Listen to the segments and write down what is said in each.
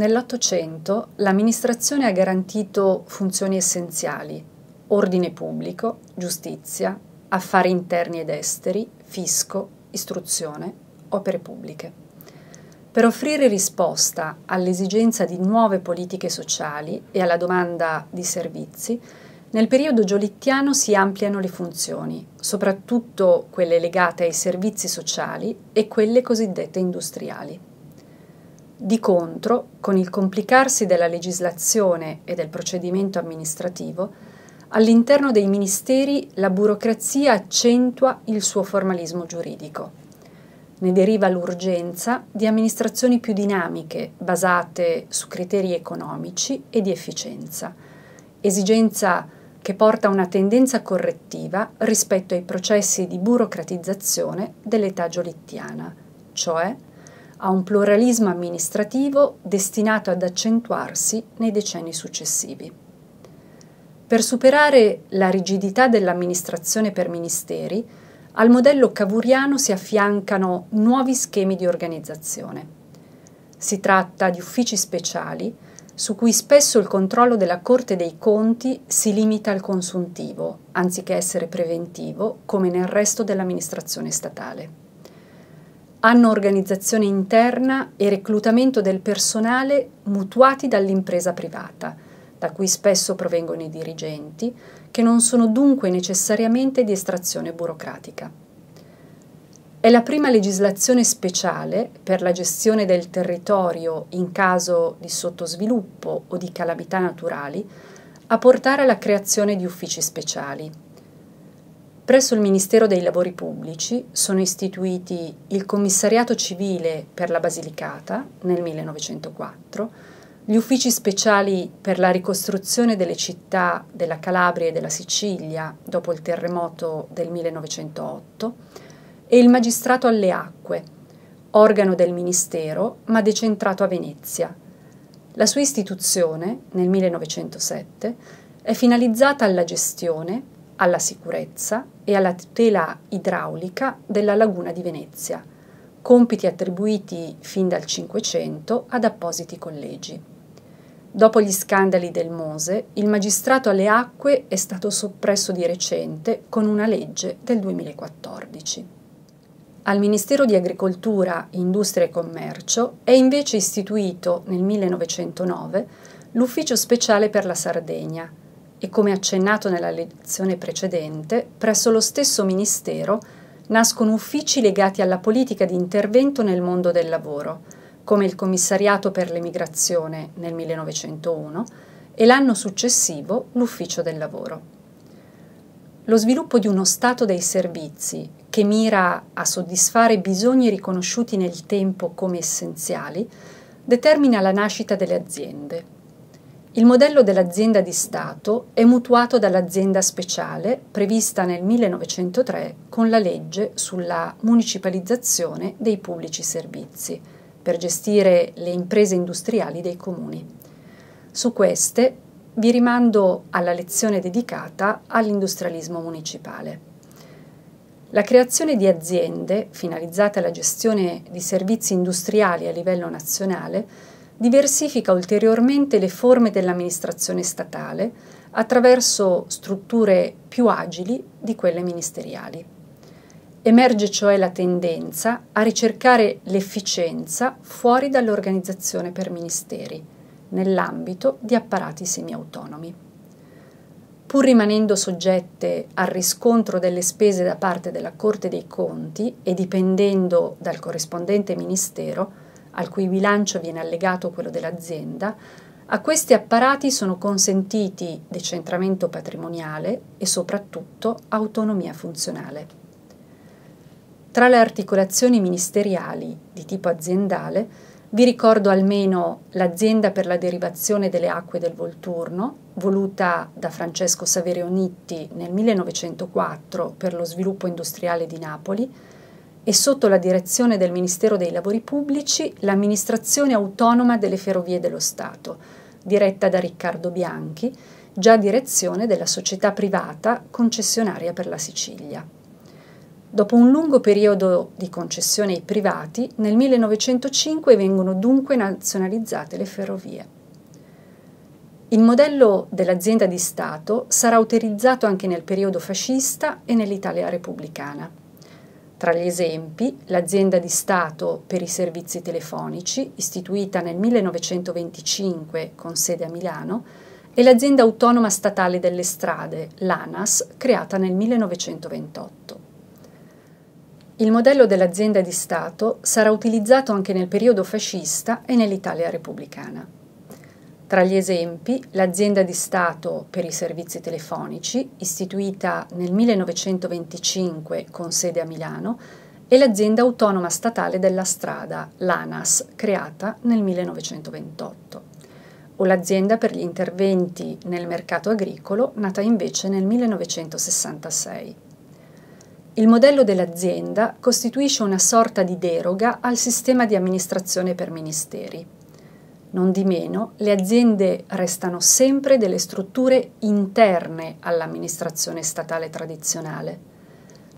Nell'Ottocento l'amministrazione ha garantito funzioni essenziali, ordine pubblico, giustizia, affari interni ed esteri, fisco, istruzione, opere pubbliche. Per offrire risposta all'esigenza di nuove politiche sociali e alla domanda di servizi, nel periodo giolittiano si ampliano le funzioni, soprattutto quelle legate ai servizi sociali e quelle cosiddette industriali. Di contro, con il complicarsi della legislazione e del procedimento amministrativo, all'interno dei ministeri la burocrazia accentua il suo formalismo giuridico. Ne deriva l'urgenza di amministrazioni più dinamiche, basate su criteri economici e di efficienza, esigenza che porta a una tendenza correttiva rispetto ai processi di burocratizzazione dell'età giolittiana, cioè a un pluralismo amministrativo destinato ad accentuarsi nei decenni successivi. Per superare la rigidità dell'amministrazione per ministeri, al modello cavuriano si affiancano nuovi schemi di organizzazione. Si tratta di uffici speciali, su cui spesso il controllo della Corte dei Conti si limita al consuntivo, anziché essere preventivo, come nel resto dell'amministrazione statale hanno organizzazione interna e reclutamento del personale mutuati dall'impresa privata, da cui spesso provengono i dirigenti, che non sono dunque necessariamente di estrazione burocratica. È la prima legislazione speciale per la gestione del territorio in caso di sottosviluppo o di calamità naturali a portare alla creazione di uffici speciali Presso il Ministero dei Lavori Pubblici sono istituiti il Commissariato Civile per la Basilicata nel 1904, gli uffici speciali per la ricostruzione delle città della Calabria e della Sicilia dopo il terremoto del 1908 e il Magistrato alle Acque, organo del Ministero ma decentrato a Venezia. La sua istituzione, nel 1907, è finalizzata alla gestione alla sicurezza e alla tutela idraulica della laguna di Venezia, compiti attribuiti fin dal Cinquecento ad appositi collegi. Dopo gli scandali del Mose, il magistrato alle acque è stato soppresso di recente con una legge del 2014. Al Ministero di Agricoltura, Industria e Commercio è invece istituito nel 1909 l'Ufficio speciale per la Sardegna, e come accennato nella lezione precedente, presso lo stesso Ministero nascono uffici legati alla politica di intervento nel mondo del lavoro, come il Commissariato per l'Emigrazione nel 1901 e l'anno successivo l'Ufficio del Lavoro. Lo sviluppo di uno Stato dei servizi che mira a soddisfare bisogni riconosciuti nel tempo come essenziali determina la nascita delle aziende il modello dell'azienda di Stato è mutuato dall'azienda speciale prevista nel 1903 con la legge sulla municipalizzazione dei pubblici servizi per gestire le imprese industriali dei comuni. Su queste vi rimando alla lezione dedicata all'industrialismo municipale. La creazione di aziende finalizzate alla gestione di servizi industriali a livello nazionale diversifica ulteriormente le forme dell'amministrazione statale attraverso strutture più agili di quelle ministeriali. Emerge cioè la tendenza a ricercare l'efficienza fuori dall'organizzazione per ministeri, nell'ambito di apparati semiautonomi. Pur rimanendo soggette al riscontro delle spese da parte della Corte dei Conti e dipendendo dal corrispondente ministero, al cui bilancio viene allegato quello dell'azienda, a questi apparati sono consentiti decentramento patrimoniale e soprattutto autonomia funzionale. Tra le articolazioni ministeriali di tipo aziendale vi ricordo almeno l'azienda per la derivazione delle acque del Volturno, voluta da Francesco Saverio Nitti nel 1904 per lo sviluppo industriale di Napoli, e sotto la direzione del Ministero dei Lavori Pubblici l'amministrazione autonoma delle Ferrovie dello Stato, diretta da Riccardo Bianchi, già direzione della società privata concessionaria per la Sicilia. Dopo un lungo periodo di concessione ai privati, nel 1905 vengono dunque nazionalizzate le ferrovie. Il modello dell'azienda di Stato sarà utilizzato anche nel periodo fascista e nell'Italia repubblicana. Tra gli esempi, l'azienda di Stato per i servizi telefonici, istituita nel 1925 con sede a Milano, e l'azienda autonoma statale delle strade, l'ANAS, creata nel 1928. Il modello dell'azienda di Stato sarà utilizzato anche nel periodo fascista e nell'Italia repubblicana. Tra gli esempi, l'azienda di Stato per i servizi telefonici, istituita nel 1925 con sede a Milano, e l'azienda autonoma statale della strada, l'ANAS, creata nel 1928, o l'azienda per gli interventi nel mercato agricolo, nata invece nel 1966. Il modello dell'azienda costituisce una sorta di deroga al sistema di amministrazione per ministeri non di meno, le aziende restano sempre delle strutture interne all'amministrazione statale tradizionale.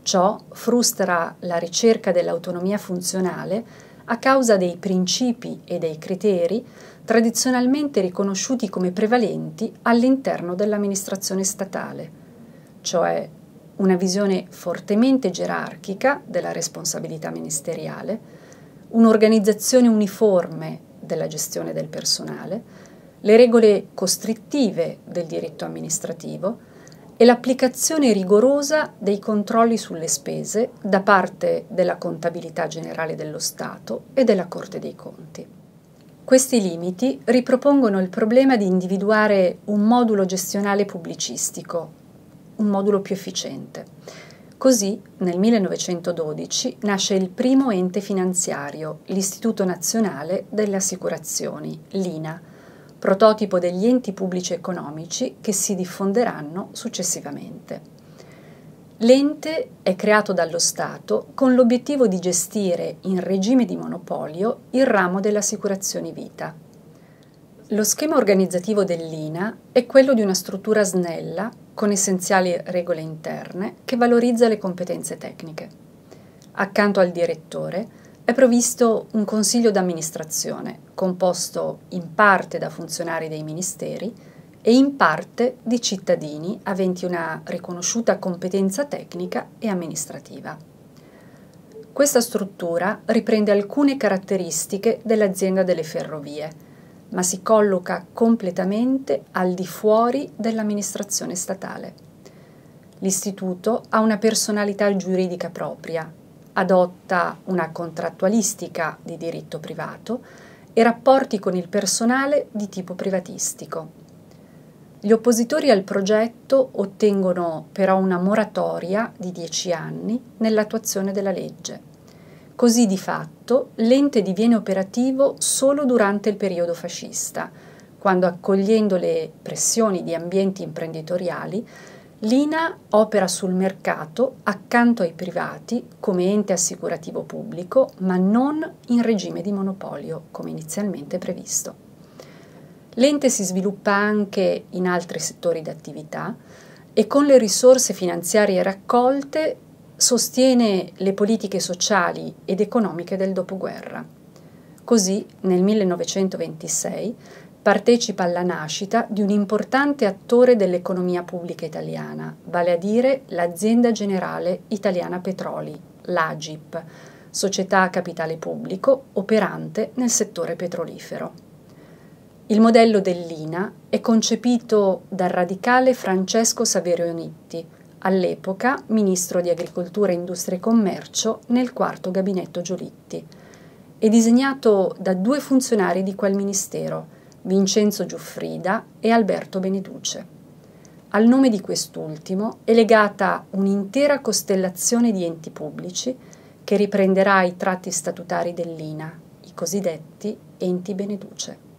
Ciò frustra la ricerca dell'autonomia funzionale a causa dei principi e dei criteri tradizionalmente riconosciuti come prevalenti all'interno dell'amministrazione statale, cioè una visione fortemente gerarchica della responsabilità ministeriale, un'organizzazione uniforme della gestione del personale, le regole costrittive del diritto amministrativo e l'applicazione rigorosa dei controlli sulle spese da parte della contabilità generale dello Stato e della Corte dei Conti. Questi limiti ripropongono il problema di individuare un modulo gestionale pubblicistico, un modulo più efficiente, Così, nel 1912, nasce il primo ente finanziario, l'Istituto Nazionale delle Assicurazioni, l'INA, prototipo degli enti pubblici economici che si diffonderanno successivamente. L'ente è creato dallo Stato con l'obiettivo di gestire in regime di monopolio il ramo delle assicurazioni vita. Lo schema organizzativo dell'INA è quello di una struttura snella con essenziali regole interne, che valorizza le competenze tecniche. Accanto al direttore è provvisto un consiglio d'amministrazione, composto in parte da funzionari dei ministeri e in parte di cittadini aventi una riconosciuta competenza tecnica e amministrativa. Questa struttura riprende alcune caratteristiche dell'azienda delle ferrovie, ma si colloca completamente al di fuori dell'amministrazione statale. L'istituto ha una personalità giuridica propria, adotta una contrattualistica di diritto privato e rapporti con il personale di tipo privatistico. Gli oppositori al progetto ottengono però una moratoria di 10 anni nell'attuazione della legge. Così di fatto l'ente diviene operativo solo durante il periodo fascista, quando accogliendo le pressioni di ambienti imprenditoriali, l'INA opera sul mercato accanto ai privati come ente assicurativo pubblico, ma non in regime di monopolio, come inizialmente previsto. L'ente si sviluppa anche in altri settori d'attività e con le risorse finanziarie raccolte sostiene le politiche sociali ed economiche del dopoguerra. Così, nel 1926, partecipa alla nascita di un importante attore dell'economia pubblica italiana, vale a dire l'Azienda Generale Italiana Petroli, l'AGIP, società a capitale pubblico operante nel settore petrolifero. Il modello dell'INA è concepito dal radicale Francesco Saverio Nitti, all'epoca ministro di Agricoltura, Industria e Commercio nel quarto gabinetto Giolitti, e disegnato da due funzionari di quel ministero, Vincenzo Giuffrida e Alberto Beneduce. Al nome di quest'ultimo è legata un'intera costellazione di enti pubblici che riprenderà i tratti statutari dell'INA, i cosiddetti enti Beneduce.